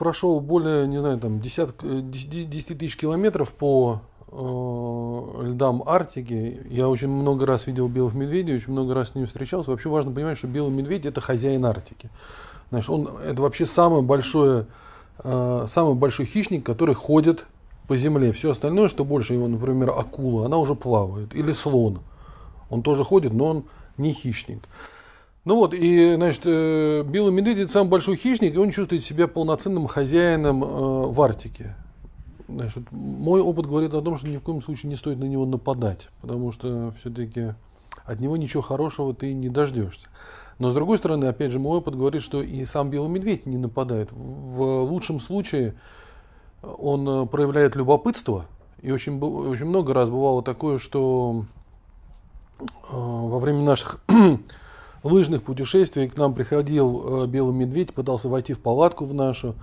прошел более, не знаю, там, десяток, 10 э, тысяч километров по э, льдам Арктики. Я очень много раз видел белых медведей, очень много раз с ними встречался. Вообще важно понимать, что белый медведь – это хозяин Арктики. Знаешь, он, это вообще самое большое, э, самый большой хищник, который ходит по земле. Все остальное, что больше его, например, акула, она уже плавает. Или слон. Он тоже ходит, но он не хищник. Ну вот, и, значит, э, белый медведь – самый большой хищник, и он чувствует себя полноценным хозяином э, в Арктике. Значит, мой опыт говорит о том, что ни в коем случае не стоит на него нападать, потому что все-таки от него ничего хорошего ты не дождешься. Но с другой стороны, опять же, мой опыт говорит, что и сам белый медведь не нападает. В лучшем случае он э, проявляет любопытство, и очень, очень много раз бывало такое, что во время наших лыжных путешествий. К нам приходил э, белый медведь, пытался войти в палатку в нашу,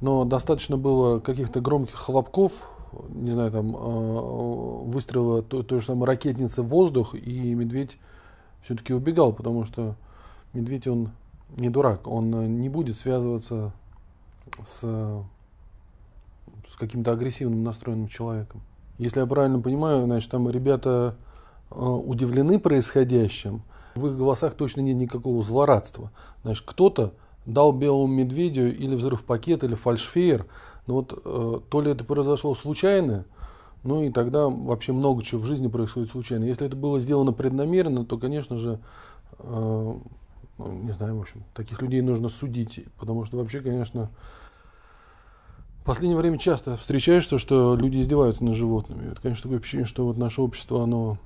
но достаточно было каких-то громких хлопков, не знаю, там э, выстрела той, той же самой ракетницы в воздух, и медведь все-таки убегал, потому что медведь, он не дурак, он э, не будет связываться с, с каким-то агрессивным настроенным человеком. Если я правильно понимаю, значит, там ребята удивлены происходящим, в их голосах точно нет никакого злорадства. Значит, кто-то дал белому медведю или взрыв пакет, или фальшфеер. Но вот э, то ли это произошло случайно, ну и тогда вообще много чего в жизни происходит случайно. Если это было сделано преднамеренно, то, конечно же, э, не знаю, в общем, таких людей нужно судить, потому что вообще, конечно, в последнее время часто встречаешь то, что люди издеваются над животными. Это, конечно, такое ощущение, что вот наше общество, оно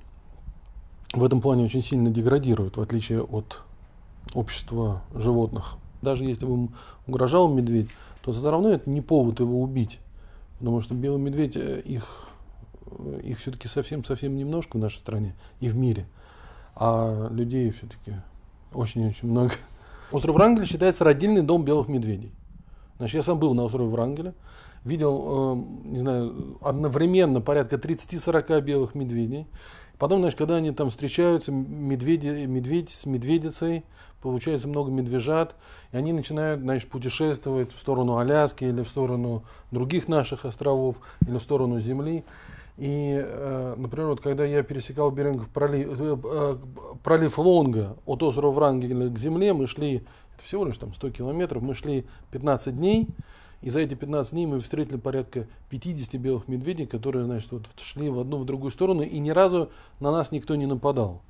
в этом плане очень сильно деградируют, в отличие от общества животных. Даже если бы угрожал медведь, то все равно это не повод его убить. Потому что белый медведь, э, их, э, их все-таки совсем-совсем немножко в нашей стране и в мире. А людей все-таки очень-очень много. Остров Врангеля считается родильный дом белых медведей. Значит, я сам был на острове Врангеля, видел, э, не знаю, одновременно порядка 30-40 белых медведей. Потом, значит, когда они там встречаются, медведи, медведь с медведицей, получается много медвежат, и они начинают, значит, путешествовать в сторону Аляски или в сторону других наших островов, или в сторону Земли. И, э, например, вот когда я пересекал Берингов пролив, э, э пролив Лонга от острова Врангеля к земле, мы шли, это всего лишь там 100 километров, мы шли 15 дней, и за эти 15 дней мы встретили порядка 50 белых медведей, которые, значит, вот шли в одну, в другую сторону, и ни разу на нас никто не нападал.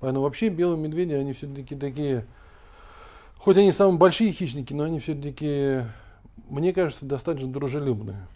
Поэтому вообще белые медведи, они все-таки такие, хоть они самые большие хищники, но они все-таки, мне кажется, достаточно дружелюбные.